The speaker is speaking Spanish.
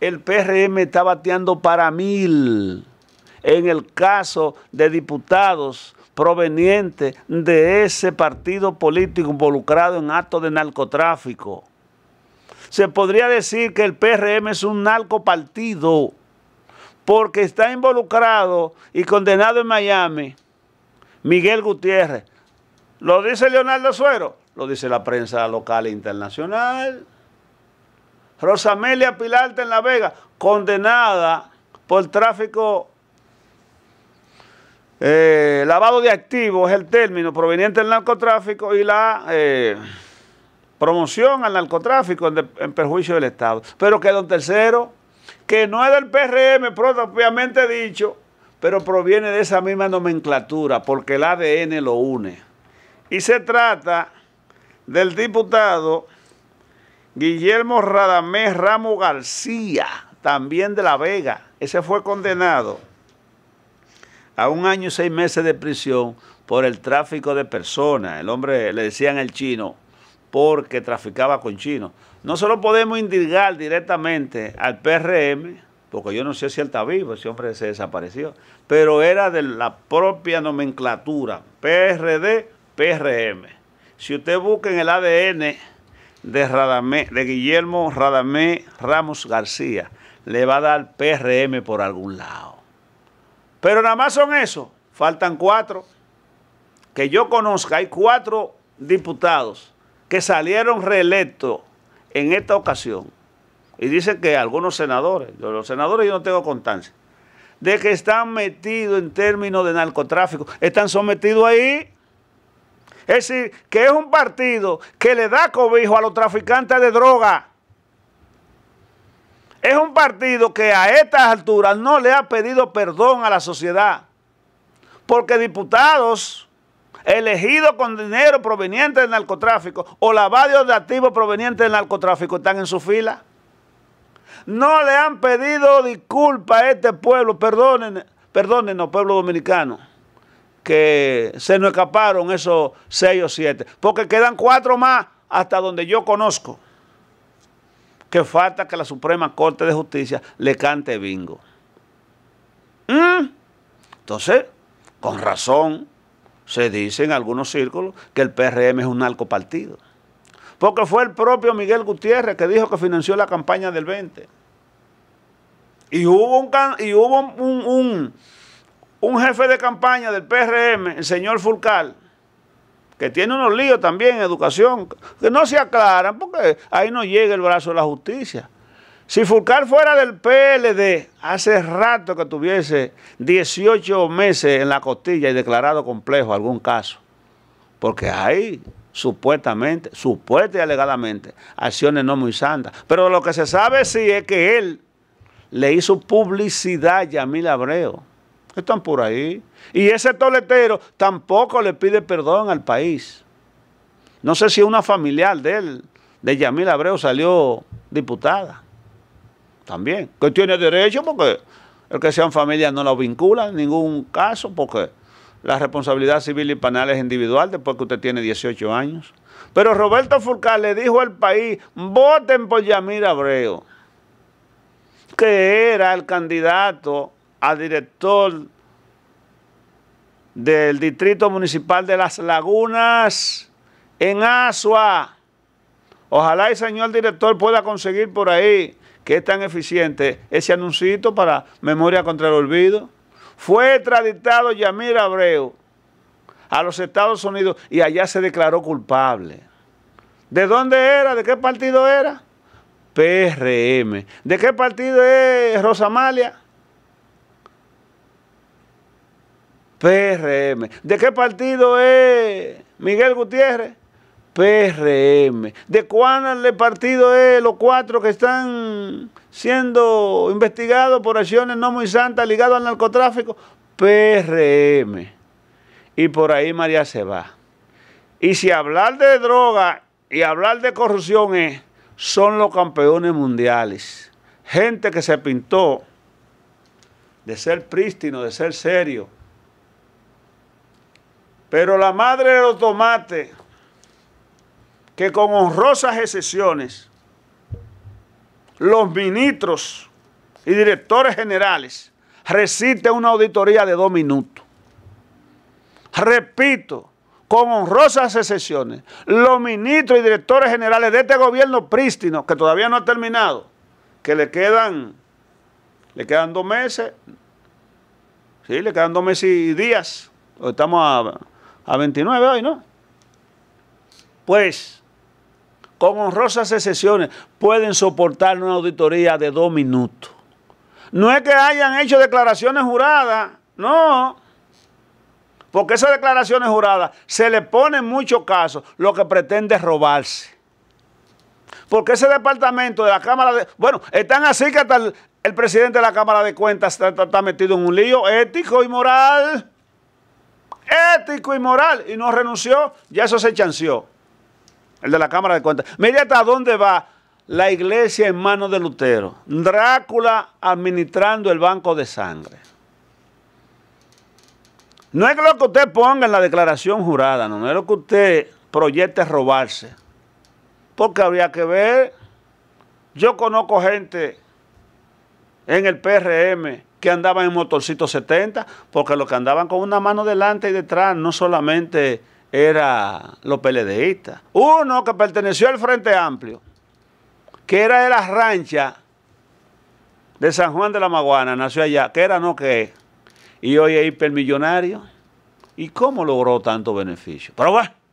el PRM está bateando para mil en el caso de diputados provenientes de ese partido político involucrado en actos de narcotráfico. Se podría decir que el PRM es un narcopartido porque está involucrado y condenado en Miami Miguel Gutiérrez. ¿Lo dice Leonardo Suero? Lo dice la prensa local e internacional. Rosamelia Pilarte en La Vega, condenada por tráfico, eh, lavado de activos, es el término, proveniente del narcotráfico y la eh, promoción al narcotráfico en, perjuicio del Estado. Pero quedó un tercero, que no es del PRM propiamente dicho, pero proviene de esa misma nomenclatura, porque el ADN lo une. Y se trata del diputado Guillermo Radamés Ramo García, también de La Vega, ese fue condenado a un año y seis meses de prisión por el tráfico de personas. El hombre le decían el chino porque traficaba con chinos. No solo podemos indigar directamente al PRM, porque yo no sé si él está vivo, ese hombre se desapareció, pero era de la propia nomenclatura, PRD, PRM. Si usted busca en el ADN, de, de Guillermo Radamé Ramos García. Le va a dar PRM por algún lado. Pero nada más son eso. Faltan cuatro. Que yo conozca, hay cuatro diputados que salieron reelectos en esta ocasión. Y dicen que algunos senadores, los senadores yo no tengo constancia, de que están metidos en términos de narcotráfico. Están sometidos ahí es decir, que es un partido que le da cobijo a los traficantes de droga. Es un partido que a estas alturas no le ha pedido perdón a la sociedad. Porque diputados elegidos con dinero proveniente del narcotráfico o lavados de activos provenientes del narcotráfico están en su fila. No le han pedido disculpas a este pueblo, perdonen, perdónenos, pueblo dominicano que se nos escaparon esos seis o siete. Porque quedan cuatro más hasta donde yo conozco. Que falta que la Suprema Corte de Justicia le cante bingo. ¿Mm? Entonces, con razón, se dice en algunos círculos que el PRM es un narcopartido. Porque fue el propio Miguel Gutiérrez que dijo que financió la campaña del 20. Y hubo un, y hubo un un jefe de campaña del PRM, el señor Fulcal, que tiene unos líos también en educación, que no se aclaran porque ahí no llega el brazo de la justicia. Si Fulcar fuera del PLD, hace rato que tuviese 18 meses en la costilla y declarado complejo algún caso, porque ahí supuestamente, supuestamente y alegadamente, acciones no muy santas. Pero lo que se sabe sí es que él le hizo publicidad a Yamil Abreu están por ahí. Y ese toletero tampoco le pide perdón al país. No sé si una familiar de él, de Yamil Abreu, salió diputada. También. Que tiene derecho porque el que sean familias no lo vincula en ningún caso porque la responsabilidad civil y penal es individual después que usted tiene 18 años. Pero Roberto Furcal le dijo al país, voten por Yamil Abreu, que era el candidato al director del Distrito Municipal de Las Lagunas en Asua. Ojalá el señor director pueda conseguir por ahí, que es tan eficiente, ese anuncito para Memoria contra el Olvido. Fue extraditado Yamir Abreu a los Estados Unidos y allá se declaró culpable. ¿De dónde era? ¿De qué partido era? PRM. ¿De qué partido es Rosamalia? PRM. ¿De qué partido es Miguel Gutiérrez? PRM. ¿De cuál partido es los cuatro que están siendo investigados por acciones no muy santas ligadas al narcotráfico? PRM. Y por ahí María se va. Y si hablar de droga y hablar de corrupción es, son los campeones mundiales. Gente que se pintó de ser prístino, de ser serio, pero la madre de los tomates, que con honrosas excepciones, los ministros y directores generales resisten una auditoría de dos minutos. Repito, con honrosas excepciones, los ministros y directores generales de este gobierno prístino, que todavía no ha terminado, que le quedan, le quedan dos meses, sí, le quedan dos meses y días, estamos a a 29 hoy, ¿no? Pues, con honrosas excepciones, pueden soportar una auditoría de dos minutos. No es que hayan hecho declaraciones juradas, no. Porque esas declaraciones juradas se le pone en muchos casos lo que pretende robarse. Porque ese departamento de la Cámara de... Bueno, están así que hasta el, presidente de la Cámara de Cuentas está metido en un lío ético y moral ético y moral y no renunció, ya eso se chanceó. El de la Cámara de Cuentas. Mire hasta dónde va la iglesia en manos de Lutero. Drácula administrando el banco de sangre. No es lo que usted ponga en la declaración jurada, no, es lo que usted proyecte robarse. Porque habría que ver. Yo conozco gente en el PRM que andaban en motorcito 70, porque los que andaban con una mano delante y detrás no solamente era los PLDistas. Uno que perteneció al Frente Amplio, que era de las ranchas de San Juan de la Maguana, nació allá, que era no que es, y hoy es hipermillonario. ¿Y cómo logró tanto beneficio? Pero bueno.